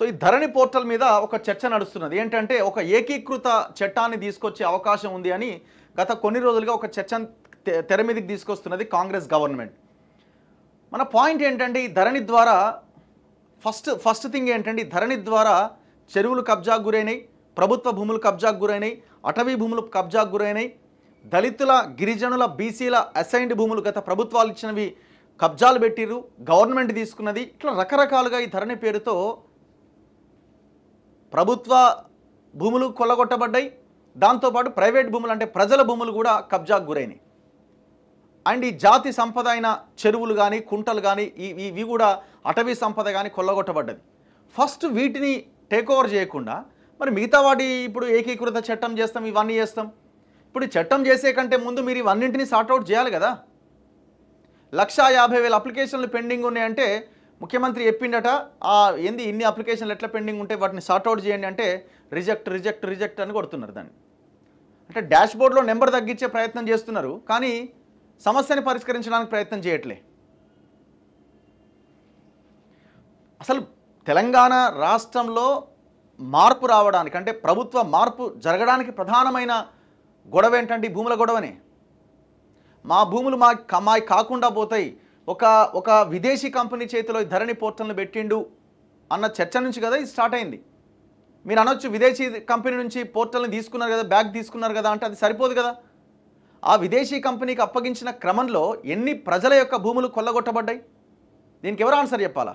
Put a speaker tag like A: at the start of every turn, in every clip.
A: so ఈ ధరణి portal మీద ఒక చర్చ నడుస్తున్నది ఏంటంటే ఒక ఏకీకృత చట్టాన్ని తీసుకొచ్చే అవకాశం ఉంది అని గత కొన్ని రోజులుగా ఒక చర్చ తెర మీదకి తీసుకొస్తున్నది కాంగ్రెస్ గవర్నమెంట్ మన పాయింట్ ఏంటంటే ఈ ధరణి ద్వారా ఫస్ట్ ఫస్ట్ థింగ్ ఏంటంటే ఈ ధరణి ద్వారా చెరువులు కబ్జాకు గురైనాయి ప్రభుత్వ భూములు కబ్జాకు గురైనాయి అటవీ భూములు కబ్జాకు గురైనాయి దళితుల గిరిజనుల బీసీల అసైన్డ్ భూములు గత ప్రభుత్వాలు ఇచ్చినవి కబ్జాలు పెట్టిరు గవర్నమెంట్ తీసుకున్నది ఇట్లా రకరకాలుగా ఈ ధరణి పేరుతో ప్రభుత్వ భూములు కొల్లగొట్టబడ్డాయి దాంతోపాటు ప్రైవేట్ భూములు అంటే ప్రజల భూములు కూడా కబ్జాకు గురైనాయి అండ్ ఈ జాతి సంపద అయిన చెరువులు కానీ కుంటలు కానీ ఇవి కూడా అటవీ సంపద కానీ కొల్లగొట్టబడ్డది ఫస్ట్ వీటిని టేక్ ఓవర్ చేయకుండా మరి మిగతా వాటి ఇప్పుడు ఏకీకృత చట్టం చేస్తాం ఇవన్నీ చేస్తాం ఇప్పుడు చట్టం చేసే కంటే ముందు మీరు ఇవన్నింటినీ సార్ట్అవుట్ చేయాలి కదా లక్షా యాభై వేల అప్లికేషన్లు పెండింగ్ ఉన్నాయంటే ముఖ్యమంత్రి చెప్పిండట ఏంది ఇన్ని అప్లికేషన్లు ఎట్లా పెండింగ్ ఉంటే వాటిని సార్ట్అవుట్ చేయండి అంటే రిజెక్ట్ రిజెక్ట్ రిజెక్ట్ అని కొడుతున్నారు దాన్ని అంటే డాష్ బోర్డ్లో నెంబర్ తగ్గించే ప్రయత్నం చేస్తున్నారు కానీ సమస్యని పరిష్కరించడానికి ప్రయత్నం చేయట్లే అసలు తెలంగాణ రాష్ట్రంలో మార్పు రావడానికి అంటే ప్రభుత్వ మార్పు జరగడానికి ప్రధానమైన గొడవ ఏంటంటే భూముల గొడవనే మా భూములు మా కాకుండా పోతాయి ఒక ఒక విదేశీ కంపెనీ చేతిలో ధరణి పోర్టల్ని పెట్టిండు అన్న చర్చ నుంచి కదా ఇది స్టార్ట్ అయింది మీరు అనొచ్చు విదేశీ కంపెనీ నుంచి పోర్టల్ని తీసుకున్నారు కదా బ్యాగ్ తీసుకున్నారు కదా అంటే అది సరిపోదు కదా ఆ విదేశీ కంపెనీకి అప్పగించిన క్రమంలో ఎన్ని ప్రజల యొక్క భూములు కొల్లగొట్టబడ్డాయి దీనికి ఎవరు ఆన్సర్ చెప్పాలా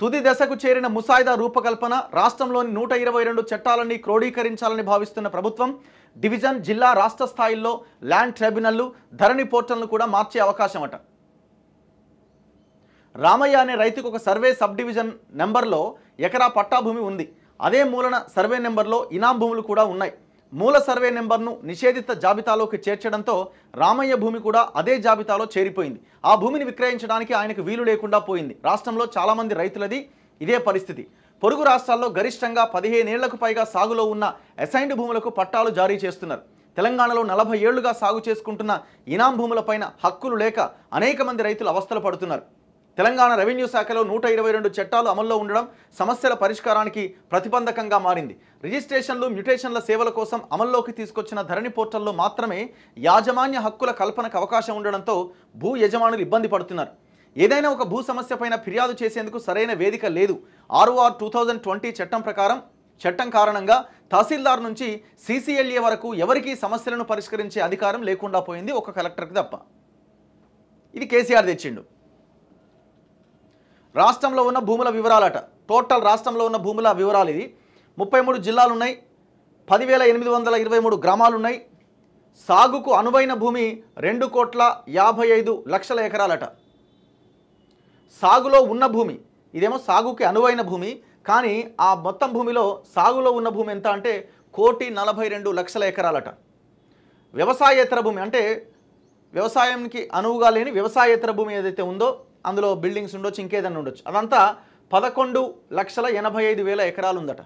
A: తుది దశకు చేరిన ముసాయిదా రూపకల్పన రాష్ట్రంలోని నూట ఇరవై రెండు చట్టాలని క్రోడీకరించాలని భావిస్తున్న ప్రభుత్వం డివిజన్ జిల్లా రాష్ట్ర స్థాయిల్లో ల్యాండ్ ట్రైబ్యునల్లు ధరణి పోర్టల్ను కూడా మార్చే అవకాశం అట రామయ్య అనే రైతుకు ఒక సర్వే సబ్ డివిజన్ నెంబర్లో ఎకరా పట్టా భూమి ఉంది అదే మూలన సర్వే నెంబర్లో ఇనాం భూములు కూడా ఉన్నాయి మూల సర్వే నెంబర్ను నిషేధిత జాబితాలోకి చేర్చడంతో రామయ్య భూమి కూడా అదే జాబితాలో చేరిపోయింది ఆ భూమిని విక్రయించడానికి ఆయనకు వీలు లేకుండా పోయింది రాష్ట్రంలో చాలామంది రైతులది ఇదే పరిస్థితి పొరుగు రాష్ట్రాల్లో గరిష్టంగా పదిహేనేళ్లకు పైగా సాగులో ఉన్న అసైన్డ్ భూములకు పట్టాలు జారీ చేస్తున్నారు తెలంగాణలో నలభై ఏళ్లుగా సాగు చేసుకుంటున్న ఇనాం భూములపైన హక్కులు లేక అనేక మంది రైతులు అవస్థలు పడుతున్నారు తెలంగాణ రెవెన్యూ శాఖలో నూట ఇరవై రెండు చట్టాలు అమల్లో ఉండడం సమస్యల పరిష్కారానికి ప్రతిబంధకంగా మారింది రిజిస్ట్రేషన్లు మ్యుటేషన్ల సేవల కోసం అమల్లోకి తీసుకొచ్చిన ధరణి పోర్టల్లో మాత్రమే యాజమాన్య హక్కుల కల్పనకు అవకాశం ఉండడంతో భూ యజమానులు ఇబ్బంది పడుతున్నారు ఏదైనా ఒక భూ సమస్య పైన ఫిర్యాదు చేసేందుకు సరైన వేదిక లేదు ఆర్ఓఆర్ టూ థౌజండ్ ట్వంటీ చట్టం ప్రకారం చట్టం కారణంగా తహసీల్దార్ నుంచి సీసీఎల్ఏ వరకు ఎవరికీ సమస్యలను పరిష్కరించే అధికారం లేకుండా పోయింది ఒక కలెక్టర్కి తప్ప ఇది కేసీఆర్ తెచ్చిండు రాష్ట్రంలో ఉన్న భూముల వివరాలట టోటల్ రాష్ట్రంలో ఉన్న భూముల వివరాలు ఇది ముప్పై మూడు జిల్లాలున్నాయి పదివేల ఎనిమిది వందల ఇరవై మూడు గ్రామాలున్నాయి సాగుకు అనువైన భూమి రెండు కోట్ల యాభై ఐదు లక్షల ఎకరాలట సాగులో ఉన్న భూమి ఇదేమో సాగుకి అనువైన భూమి కానీ ఆ మొత్తం భూమిలో సాగులో ఉన్న భూమి ఎంత అంటే కోటి నలభై రెండు లక్షల ఎకరాలట వ్యవసాయేతర భూమి అంటే వ్యవసాయానికి అనువుగా లేని వ్యవసాయేతర భూమి ఏదైతే ఉందో అందులో బిల్డింగ్స్ ఉండొచ్చు ఇంకేదన్నా ఉండొచ్చు అదంతా పదకొండు లక్షల ఎనభై ఐదు వేల ఎకరాలు ఉందట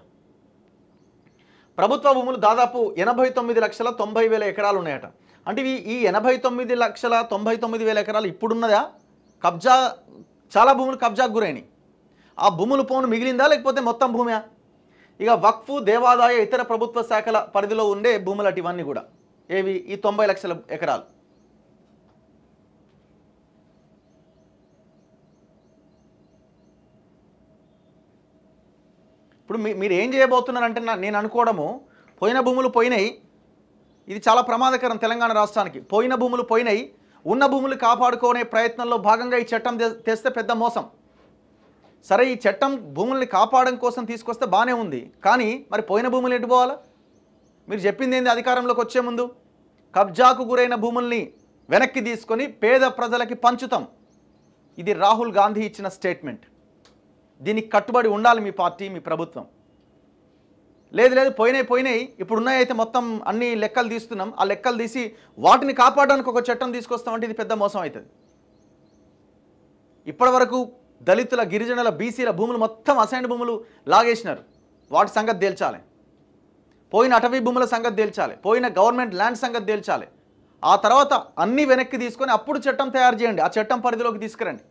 A: ప్రభుత్వ భూములు దాదాపు ఎనభై తొమ్మిది లక్షల తొంభై వేల ఎకరాలు ఉన్నాయట అంటే ఈ ఎనభై తొమ్మిది లక్షల తొంభై తొమ్మిది వేల ఎకరాలు ఇప్పుడున్నదా కబ్జా చాలా భూములు కబ్జాకు గురైనాయి ఆ భూములు పోను మిగిలిందా లేకపోతే మొత్తం భూమియా ఇక వక్ఫ్ దేవాదాయ ఇతర ప్రభుత్వ శాఖల పరిధిలో ఉండే భూములు అటువన్నీ కూడా ఏవి ఈ తొంభై లక్షల ఎకరాలు ఇప్పుడు మీ మీరు ఏం చేయబోతున్నారంటే నేను అనుకోవడము పోయిన భూములు పోయినాయి ఇది చాలా ప్రమాదకరం తెలంగాణ రాష్ట్రానికి పోయిన భూములు పోయినాయి ఉన్న భూములు కాపాడుకునే ప్రయత్నంలో భాగంగా ఈ చట్టం తెస్తే పెద్ద మోసం సరే ఈ చట్టం భూముల్ని కాపాడడం కోసం తీసుకొస్తే బాగానే ఉంది కానీ మరి పోయిన భూములు పోవాలా మీరు చెప్పింది ఏంది అధికారంలోకి వచ్చే ముందు కబ్జాకు గురైన భూముల్ని వెనక్కి తీసుకొని పేద ప్రజలకి పంచుతాం ఇది రాహుల్ గాంధీ ఇచ్చిన స్టేట్మెంట్ దీనికి కట్టుబడి ఉండాలి మీ పార్టీ మీ ప్రభుత్వం లేదు లేదు పోయినాయి పోయినాయి ఉన్నాయి అయితే మొత్తం అన్ని లెక్కలు తీస్తున్నాం ఆ లెక్కలు తీసి వాటిని కాపాడడానికి ఒక చట్టం తీసుకొస్తామంటే ఇది పెద్ద మోసం అవుతుంది ఇప్పటివరకు దళితుల గిరిజనుల బీసీల భూములు మొత్తం అసైన్ భూములు లాగేసినారు వాటి సంగతి తేల్చాలి పోయిన అటవీ భూముల సంగతి తేల్చాలి పోయిన గవర్నమెంట్ ల్యాండ్ సంగతి తేల్చాలి ఆ తర్వాత అన్నీ వెనక్కి తీసుకొని అప్పుడు చట్టం తయారు చేయండి ఆ చట్టం పరిధిలోకి తీసుకురండి